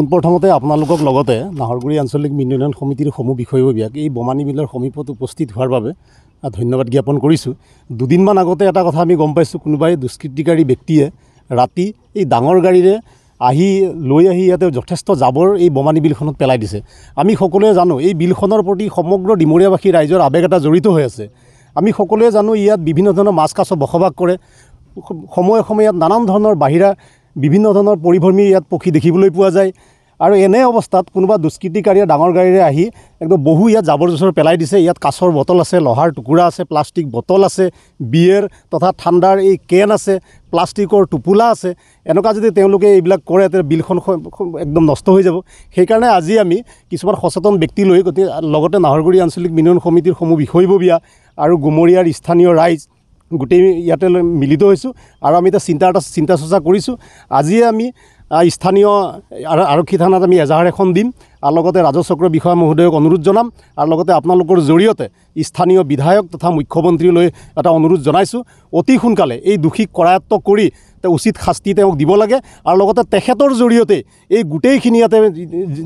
পোনপ্ৰথমতে আপোনালোকক লগতে নাহৰগুৰি আঞ্চলিক মীন সমিতিৰ সমূহ বিষয়ববীয়াক এই বমানী বিলৰ সমীপত উপস্থিত হোৱাৰ বাবে ধন্যবাদ জ্ঞাপন কৰিছোঁ দুদিনমান আগতে এটা কথা আমি গম পাইছোঁ কোনোবাই দুষ্কৃতিকাৰী ব্যক্তিয়ে ৰাতি এই ডাঙৰ গাড়ীৰে আহি লৈ আহি ইয়াতে যথেষ্ট জাবৰ এই বমানী বিলখনত পেলাই দিছে আমি সকলোৱে জানো এই বিলখনৰ প্ৰতি সমগ্ৰ ডিমৰীয়াবাসী ৰাইজৰ আৱেগ এটা জড়িত হৈ আছে আমি সকলোৱে জানো ইয়াত বিভিন্ন ধৰণৰ মাছ কাছ বসবাস কৰে সময়ে সময়ে ইয়াত নানান ধৰণৰ বাহিৰা বিভিন্ন ধৰণৰ পৰিভ্ৰমী ইয়াত পক্ষী দেখিবলৈ পোৱা যায় আৰু এনে অৱস্থাত কোনোবা দুষ্কৃতিকাৰীয়ে ডাঙৰ গাড়ীৰে আহি একদম বহু ইয়াত জাবৰ জোথৰ পেলাই দিছে ইয়াত কাঁচৰ বটল আছে লোহাৰ টুকুৰা আছে প্লাষ্টিক বটল আছে বিয়েৰ তথা ঠাণ্ডাৰ এই কেন আছে প্লাষ্টিকৰ টোপোলা আছে এনেকুৱা যদি তেওঁলোকে এইবিলাক কৰে তেতিয়া বিলখন একদম নষ্ট হৈ যাব সেইকাৰণে আজি আমি কিছুমান সচেতন ব্যক্তি লৈ গতিকে লগতে নাহৰগুৰি আঞ্চলিক মিনন সমিতিৰ সমূহ বিষয়ববীয়া আৰু গুমৰীয়াৰ স্থানীয় ৰাইজ গোটেই ইয়াতে মিলিত হৈছোঁ আৰু আমি এতিয়া চিন্তা এটা চিন্তা চৰ্চা কৰিছোঁ আজিয়ে আমি স্থানীয় আৰক্ষী থানাত আমি এজাহাৰ এখন দিম আৰু লগতে ৰাজচক্ৰ বিষয়া মহোদয়ক অনুৰোধ জনাম আৰু লগতে আপোনালোকৰ জৰিয়তে স্থানীয় বিধায়ক তথা মুখ্যমন্ত্ৰীলৈ এটা অনুৰোধ জনাইছোঁ অতি সোনকালে এই দোষীক কৰায়ত্ব কৰি উচিত শাস্তি তেওঁক দিব লাগে আৰু লগতে তেখেতৰ জৰিয়তে এই গোটেইখিনি ইয়াতে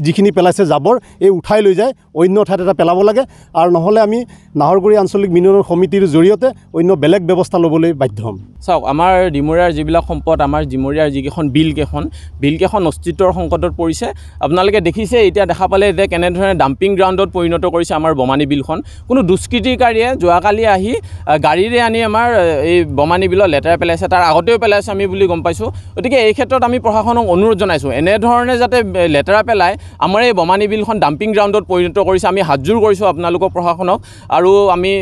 যিখিনি পেলাইছে জাবৰ এই উঠাই লৈ যায় অন্য ঠাইত এটা পেলাব লাগে আৰু নহ'লে আমি নাহৰগুৰি আঞ্চলিক বিনিয়োগ সমিতিৰ জৰিয়তে অন্য বেলেগ ব্যৱস্থা ল'বলৈ বাধ্য হ'ম চাওক আমাৰ ডিমৰীয়াৰ যিবিলাক সম্পদ আমাৰ ডিমৰীয়াৰ যিকেইখন বিলকেইখন বিলকেইখন অস্তিত্বৰ সংকটত পৰিছে আপোনালোকে দেখিছে এতিয়া দেখা পালে যে কেনেধৰণে ডাম্পিং গ্ৰাউণ্ডত পৰিণত কৰিছে আমাৰ বমানী বিলখন কোনো দুষ্কৃতিকাৰীয়ে যোৱাকালি আহি গাড়ীৰে আনি আমাৰ এই বমানী বিলত লেতেৰা পেলাইছে তাৰ আগতেও পেলাইছে আমি বুলি গম পাইছোঁ গতিকে এই ক্ষেত্ৰত আমি প্ৰশাসনক অনুৰোধ জনাইছোঁ এনেধৰণে যাতে লেতেৰা পেলাই আমাৰ এই বমানী বিলখন ডাম্পিং গ্ৰাউণ্ডত পৰিণত কৰিছে আমি হাতযোৰ কৰিছোঁ আপোনালোকৰ প্ৰশাসনক আৰু আমি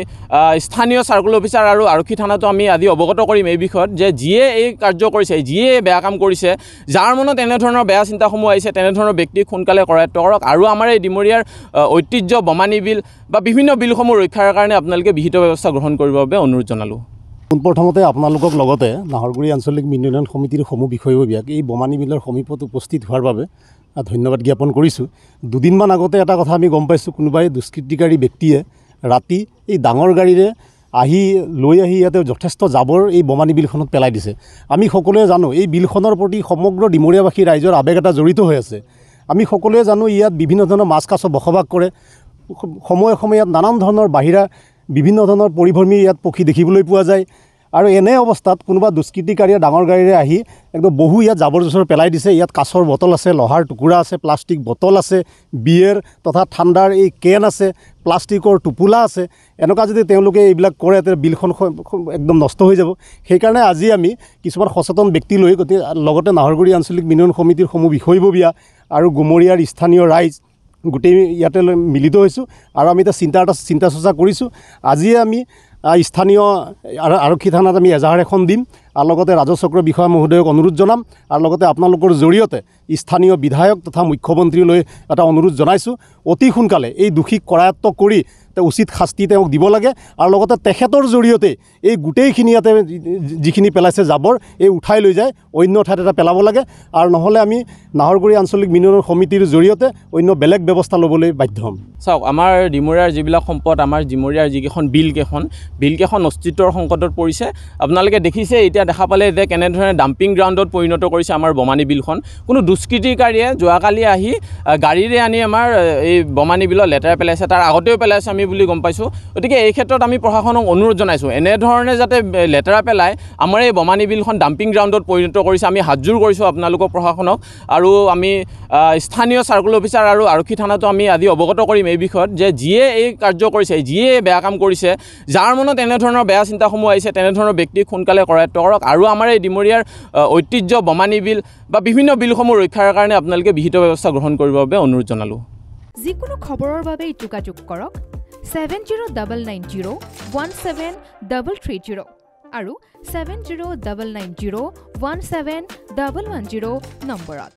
স্থানীয় চাৰ্কুল অফিচাৰ আৰু আৰক্ষী থানাতো আমি আজি অৱগত কৰিম এই বিষয়ত যে যিয়ে এই কাৰ্য কৰিছে যিয়ে এই বেয়া কাম কৰিছে যাৰ মনত এনেধৰণৰ বেয়া চিন্তাসমূহ আহিছে তেনেধৰণৰ ব্যক্তিক সোনকালে কৰায়ত্ব কৰক আৰু আমাৰ এই ডিমৰীয়াৰ ঐতিহ্য বমানী বিল বা বিভিন্ন বিলসমূহ ৰক্ষাৰ কাৰণে আপোনালোকে বিহিত ব্যৱস্থা গ্ৰহণ কৰিবৰ বাবে অনুৰোধ জনালোঁ পোনপ্ৰথমতে আপোনালোকক লগতে নাহৰগুৰি আঞ্চলিক মীন সমিতিৰ সমূহ বিষয়ববীয়াক এই বমানী বিলৰ সমীপত উপস্থিত হোৱাৰ বাবে ধন্যবাদ জ্ঞাপন কৰিছোঁ দুদিনমান আগতে এটা কথা আমি গম পাইছোঁ কোনোবাই দুষ্কৃতিকাৰী ব্যক্তিয়ে ৰাতি এই ডাঙৰ গাড়ীৰে আহি লৈ আহি ইয়াতে যথেষ্ট জাবৰ এই বমানী বিলখনত পেলাই দিছে আমি সকলোৱে জানো এই বিলখনৰ প্ৰতি সমগ্ৰ ডিমৰীয়াবাসী ৰাইজৰ আৱেগ এটা জড়িত হৈ আছে আমি সকলোৱে জানো ইয়াত বিভিন্ন ধৰণৰ মাছ কাছ বসবাস কৰে সময়ে সময়ে ইয়াত নানান ধৰণৰ বাহিৰা বিভিন্ন ধৰণৰ পৰিভ্ৰমী ইয়াত পক্ষী দেখিবলৈ পোৱা যায় আৰু এনে অৱস্থাত কোনোবা দুষ্কৃতিকাৰীয়ে ডাঙৰ গাড়ীৰে আহি একদম বহু ইয়াত জাবৰ জোথৰ পেলাই দিছে ইয়াত কাঁচৰ বটল আছে লোহাৰ টুকুৰা আছে প্লাষ্টিক বটল আছে বিয়েৰ তথা ঠাণ্ডাৰ এই কেন আছে প্লাষ্টিকৰ টোপোলা আছে এনেকুৱা যদি তেওঁলোকে এইবিলাক কৰে তেতিয়া বিলখন একদম নষ্ট হৈ যাব সেইকাৰণে আজি আমি কিছুমান সচেতন ব্যক্তি লৈ গতিকে লগতে নাহৰগুৰি আঞ্চলিক মিনন সমিতিৰ সমূহ বিষয়ববীয়া আৰু গুমৰীয়াৰ স্থানীয় ৰাইজ গোটেই ইয়াতে মিলিত হৈছোঁ আৰু আমি এতিয়া চিন্তা এটা চিন্তা চৰ্চা কৰিছোঁ আজিয়ে আমি স্থানীয় আৰক্ষী থানাত আমি এজাহাৰ এখন দিম আৰু লগতে ৰাজচক্ৰ বিষয়া মহোদয়ক অনুৰোধ জনাম আৰু লগতে আপোনালোকৰ জৰিয়তে স্থানীয় বিধায়ক তথা মুখ্যমন্ত্ৰীলৈ এটা অনুৰোধ জনাইছোঁ অতি সোনকালে এই দোষীক কৰায়ত্ব কৰি উচিত শাস্তি তেওঁক দিব লাগে আৰু লগতে তেখেতৰ জৰিয়তে এই গোটেইখিনি ইয়াতে যিখিনি পেলাইছে জাবৰ এই উঠাই লৈ যায় অন্য ঠাইত এটা পেলাব লাগে আৰু নহ'লে আমি নাহৰগুৰি আঞ্চলিক বিনিয়োগ সমিতিৰ জৰিয়তে অন্য বেলেগ ব্যৱস্থা ল'বলৈ বাধ্য হ'ম চাওক আমাৰ ডিমৰীয়াৰ যিবিলাক সম্পদ আমাৰ ডিমৰীয়াৰ যিকেইখন বিলকেইখন বিলকেইখন অস্তিত্বৰ সংকটত পৰিছে আপোনালোকে দেখিছে এতিয়া দেখা পালে যে কেনেধৰণে ডাম্পিং গ্ৰাউণ্ডত পৰিণত কৰিছে আমাৰ বমানী বিলখন কোনো দুষ্কৃতিকাৰীয়ে যোৱাকালি আহি গাড়ীৰে আনি আমাৰ এই বমানী বিলত লেতেৰা পেলাইছে তাৰ আগতেও পেলাইছে আমি বুলি গম পাইছোঁ গতিকে এই ক্ষেত্ৰত আমি প্ৰশাসনক অনুৰোধ জনাইছোঁ এনেধৰণে যাতে লেতেৰা পেলাই আমাৰ এই বমানী বিলখন ডাম্পিং গ্ৰাউণ্ডত পৰিণত কৰিছে আমি হাতযোৰ কৰিছোঁ আপোনালোকৰ প্ৰশাসনক আৰু আমি স্থানীয় চাৰ্কুল অফিচাৰ আৰু আৰক্ষী থানাতো আমি আজি অৱগত কৰিম এই বিষয়ত যে যিয়ে এই কাৰ্য কৰিছে যিয়ে এই বেয়া কাম কৰিছে যাৰ মনত এনেধৰণৰ বেয়া চিন্তাসমূহ আহিছে তেনেধৰণৰ ব্যক্তিক সোনকালে কৰায়ত্ব কৰক আৰু আমাৰ এই ডিমৰীয়াৰ ঐতিহ্য বমানী বিল বা বিভিন্ন বিলসমূহ ৰক্ষাৰ কাৰণে আপোনালোকে বিহিত ব্যৱস্থা গ্ৰহণ কৰিবৰ বাবে অনুৰোধ জনালোঁ যিকোনো খবৰৰ বাবে যোগাযোগ কৰক seven zero' double nine zero' one seven double three zero' আৰু seven zero' double nine zero' one seven double one zero' নম্বৰত